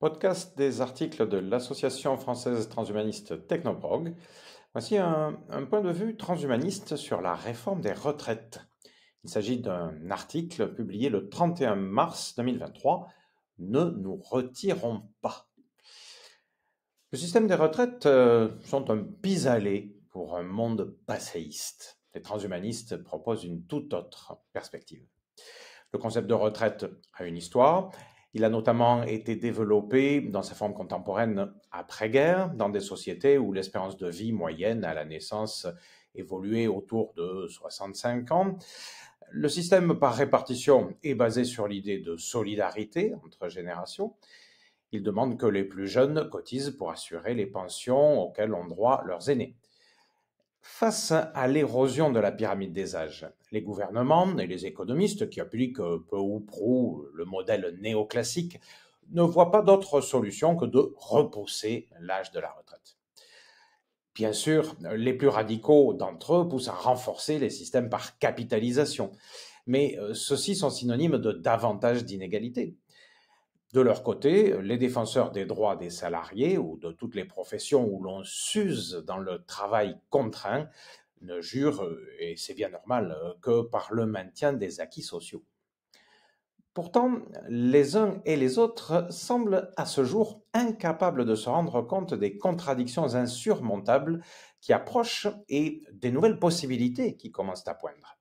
podcast des articles de l'Association française transhumaniste Technoprog. Voici un, point de vue transhumaniste sur la réforme des retraites. Il s'agit d'un article publié le 31 mars 2023. Ne nous retirons pas. Le système des retraites euh, sont un pis-aller pour un monde passéiste. Les transhumanistes proposent une toute autre perspective. Le concept de retraite a une histoire il a notamment été développé dans sa forme contemporaine après-guerre, dans des sociétés où l'espérance de vie moyenne à la naissance évoluait autour de 65 ans. Le système par répartition est basé sur l'idée de solidarité entre générations. Il demande que les plus jeunes cotisent pour assurer les pensions auxquelles ont droit leurs aînés. Face à l'érosion de la pyramide des âges, les gouvernements et les économistes qui appliquent euh, peu ou prou le modèle néoclassique ne voient pas d'autre solution que de repousser l'âge de la retraite. Bien sûr, les plus radicaux d'entre eux poussent à renforcer les systèmes par capitalisation, mais euh, ceux-ci sont synonymes de davantage d'inégalités. De leur côté, les défenseurs des droits des salariés ou de toutes les professions où l'on s'use dans le travail contraint ne jurent, et c'est bien normal, que par le maintien des acquis sociaux. Pourtant, les uns et les autres semblent à ce jour incapables de se rendre compte des contradictions insurmontables qui approchent et des nouvelles possibilités qui commencent à poindre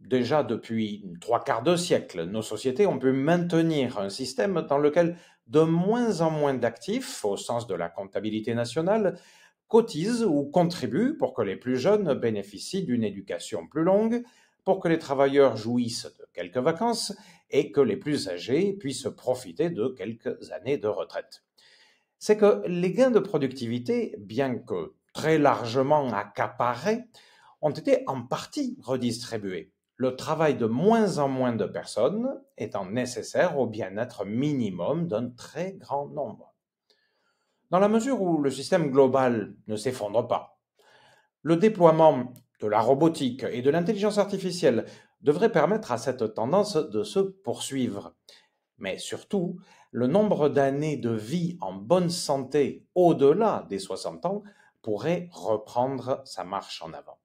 déjà depuis trois quarts de siècle, nos sociétés ont pu maintenir un système dans lequel de moins en moins d'actifs, au sens de la comptabilité nationale, cotisent ou contribuent pour que les plus jeunes bénéficient d'une éducation plus longue, pour que les travailleurs jouissent de quelques vacances et que les plus âgés puissent profiter de quelques années de retraite. C'est que les gains de productivité, bien que très largement accaparés, ont été en partie redistribués le travail de moins en moins de personnes étant nécessaire au bien-être minimum d'un très grand nombre. Dans la mesure où le système global ne s'effondre pas, le déploiement de la robotique et de l'intelligence artificielle devrait permettre à cette tendance de se poursuivre. Mais surtout, le nombre d'années de vie en bonne santé au-delà des 60 ans pourrait reprendre sa marche en avant.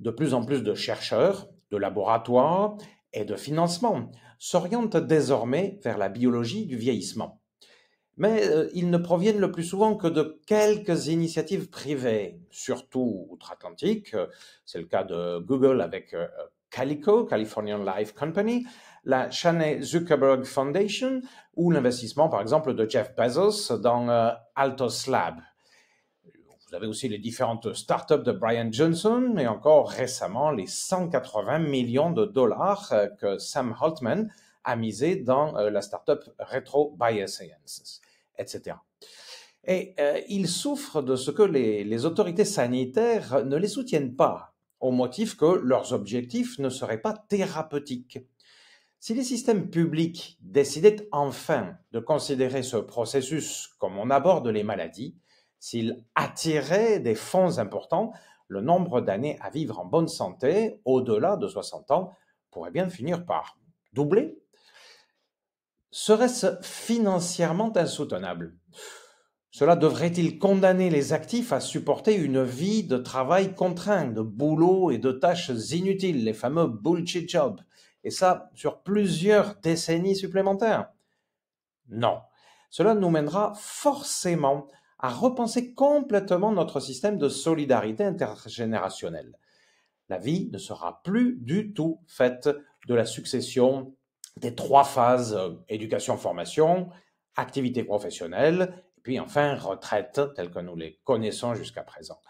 De plus en plus de chercheurs, de laboratoires et de financements s'orientent désormais vers la biologie du vieillissement. Mais euh, ils ne proviennent le plus souvent que de quelques initiatives privées, surtout outre-Atlantique. C'est le cas de Google avec euh, Calico, Californian Life Company, la Shane Zuckerberg Foundation ou l'investissement par exemple de Jeff Bezos dans euh, Altos Lab. Vous avez aussi les différentes startups de Brian Johnson, mais encore récemment les 180 millions de dollars euh, que Sam Holtman a misé dans euh, la startup Retro Biosciences, etc. Et euh, ils souffrent de ce que les autorités sanitaires ne les soutiennent pas, au motif que leurs objectifs ne seraient pas thérapeutiques. Si les systèmes publics décidaient enfin de considérer ce processus comme on aborde les maladies, s'il attirait des fonds importants, le nombre d'années à vivre en bonne santé, au-delà de 60 ans, pourrait bien finir par doubler. Serait-ce financièrement insoutenable cela devrait-il condamner les actifs à supporter une vie de travail contraint, de boulot et de tâches inutiles, les fameux bullshit jobs, et ça sur plusieurs décennies supplémentaires Non. Cela nous mènera forcément à repenser complètement notre système de solidarité intergénérationnelle. La vie ne sera plus du tout faite de la succession des trois phases euh, éducation-formation, activité professionnelle, et puis enfin retraite, telles que nous les connaissons jusqu'à présent.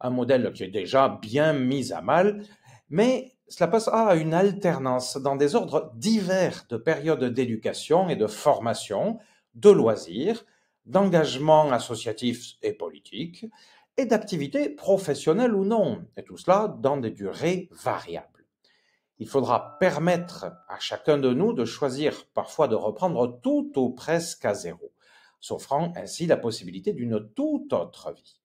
Un modèle qui est déjà bien mis à mal, mais cela passe ah, à une alternance dans des ordres divers de périodes d'éducation et de formation, de loisirs, d'engagement associatif et politique, et d'activités professionnelles ou non, et tout cela dans des durées variables. Il faudra permettre à chacun de nous de choisir parfois de reprendre tout ou presque à zéro, s'offrant ainsi la possibilité d'une toute autre vie.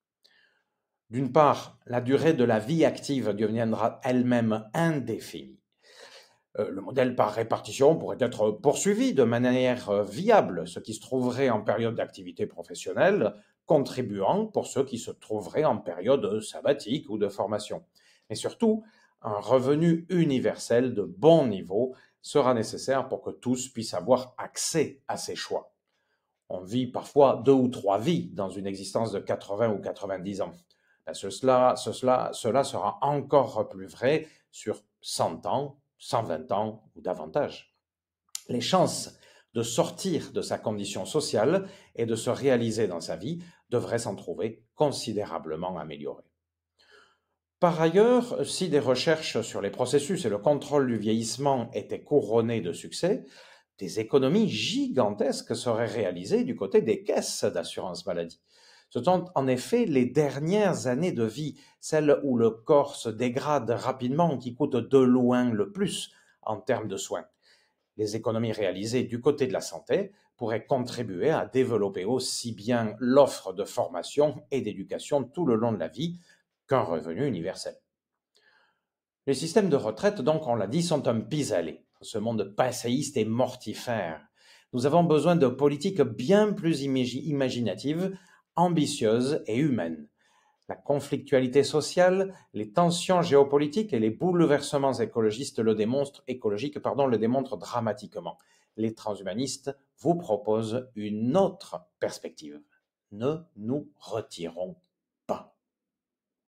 D'une part, la durée de la vie active deviendra elle-même indéfinie. Euh, le modèle par répartition pourrait être poursuivi de manière euh, viable, ce qui se trouverait en période d'activité professionnelle, contribuant pour ceux qui se trouveraient en période sabbatique ou de formation. Et surtout, un revenu universel de bon niveau sera nécessaire pour que tous puissent avoir accès à ces choix. On vit parfois deux ou trois vies dans une existence de 80 ou 90 ans. Ben, cela, cela sera encore plus vrai sur 100 ans 120 ans ou davantage. Les chances de sortir de sa condition sociale et de se réaliser dans sa vie devraient s'en trouver considérablement améliorées. Par ailleurs, si des recherches sur les processus et le contrôle du vieillissement étaient couronnées de succès, des économies gigantesques seraient réalisées du côté des caisses d'assurance maladie. Ce sont en effet les dernières années de vie, celles où le corps se dégrade rapidement, qui coûtent de loin le plus en termes de soins. Les économies réalisées du côté de la santé pourraient contribuer à développer aussi bien l'offre de formation et d'éducation tout le long de la vie qu'un revenu universel. Les systèmes de retraite, donc, on l'a dit, sont un pis-aller. Ce monde passéiste et mortifère. Nous avons besoin de politiques bien plus imaginatives ambitieuse et humaine. La conflictualité sociale, les tensions géopolitiques et les bouleversements écologistes le démontrent, écologiques pardon, le démontrent dramatiquement. Les transhumanistes vous proposent une autre perspective. Ne nous retirons pas.